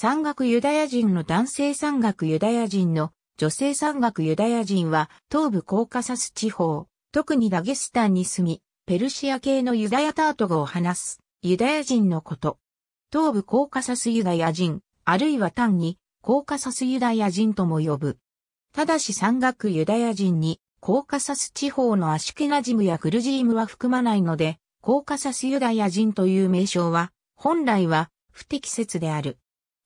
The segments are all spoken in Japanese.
山岳ユダヤ人の男性山岳ユダヤ人の女性山岳ユダヤ人は東部コーカサス地方、特にダゲスタンに住み、ペルシア系のユダヤタート語を話すユダヤ人のこと。東部コーカサスユダヤ人、あるいは単にコーカサスユダヤ人とも呼ぶ。ただし山岳ユダヤ人にコーカサス地方のアシュケナジムやフルジームは含まないので、コーカサスユダヤ人という名称は本来は不適切である。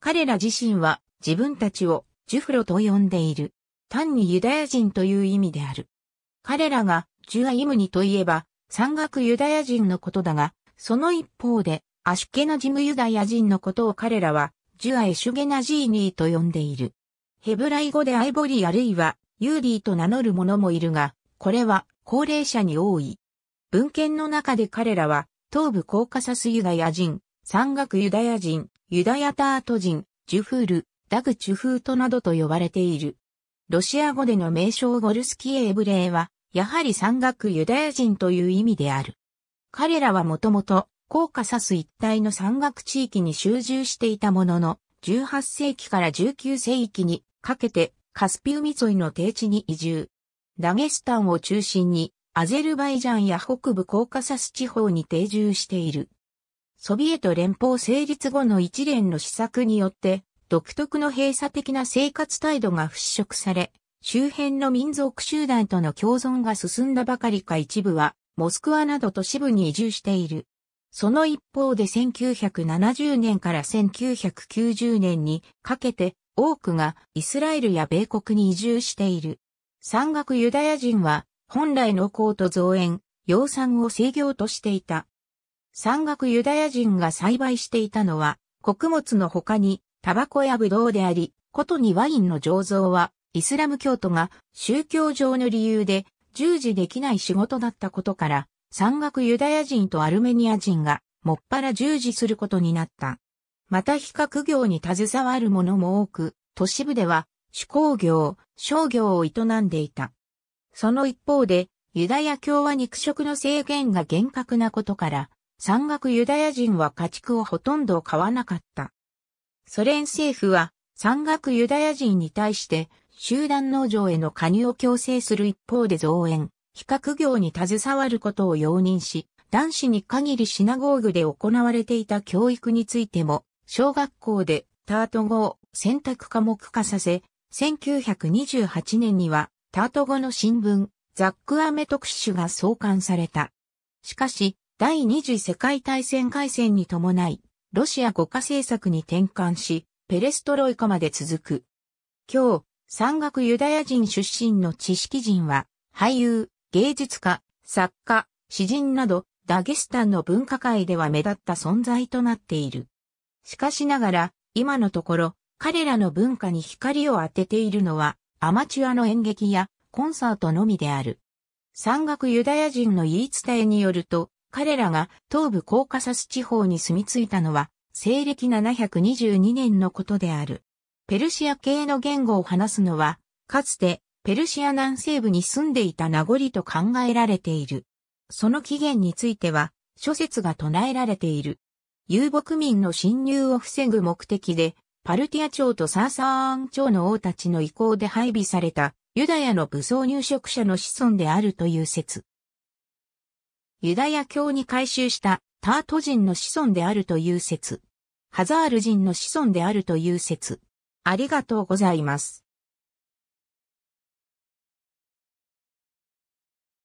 彼ら自身は自分たちをジュフロと呼んでいる。単にユダヤ人という意味である。彼らがジュアイムニといえば山岳ユダヤ人のことだが、その一方でアシュケナジムユダヤ人のことを彼らはジュアエシュゲナジーニーと呼んでいる。ヘブライ語でアイボリーあるいはユーリーと名乗る者もいるが、これは高齢者に多い。文献の中で彼らは東部コーカサスユダヤ人、山岳ユダヤ人、ユダヤタート人、ジュフール、ダグチュフートなどと呼ばれている。ロシア語での名称ゴルスキエ・エブレーは、やはり山岳ユダヤ人という意味である。彼らはもともと、コーカサス一帯の山岳地域に集中していたものの、18世紀から19世紀にかけてカスピ海沿いの低地に移住。ダゲスタンを中心に、アゼルバイジャンや北部コーカサス地方に定住している。ソビエト連邦成立後の一連の施策によって、独特の閉鎖的な生活態度が払拭され、周辺の民族集団との共存が進んだばかりか一部は、モスクワなど都市部に移住している。その一方で1970年から1990年にかけて多くがイスラエルや米国に移住している。山岳ユダヤ人は本来の高と増援、養蚕を制御としていた。山岳ユダヤ人が栽培していたのは、穀物の他に、タバコやブドウであり、ことにワインの醸造は、イスラム教徒が宗教上の理由で従事できない仕事だったことから、山岳ユダヤ人とアルメニア人が、もっぱら従事することになった。また比較業に携わる者も多く、都市部では、手工業、商業を営んでいた。その一方で、ユダヤ教は肉食の制限が厳格なことから、山岳ユダヤ人は家畜をほとんど買わなかった。ソ連政府は山岳ユダヤ人に対して集団農場への加入を強制する一方で増援、比較業に携わることを容認し、男子に限りシナゴーグで行われていた教育についても、小学校でタート語を選択科目化させ、1928年にはタート語の新聞、ザック・アメ特集が創刊された。しかし、第二次世界大戦開戦に伴い、ロシア国家政策に転換し、ペレストロイカまで続く。今日、山岳ユダヤ人出身の知識人は、俳優、芸術家、作家、詩人など、ダゲスタンの文化界では目立った存在となっている。しかしながら、今のところ、彼らの文化に光を当てているのは、アマチュアの演劇やコンサートのみである。山岳ユダヤ人の言い伝えによると、彼らが東部コーカサス地方に住み着いたのは、西暦722年のことである。ペルシア系の言語を話すのは、かつてペルシア南西部に住んでいた名残と考えられている。その起源については、諸説が唱えられている。遊牧民の侵入を防ぐ目的で、パルティア朝とサーサーン朝の王たちの意向で配備されたユダヤの武装入植者の子孫であるという説。ユダヤ教に改宗したタート人の子孫であるという説。ハザール人の子孫であるという説。ありがとうございます。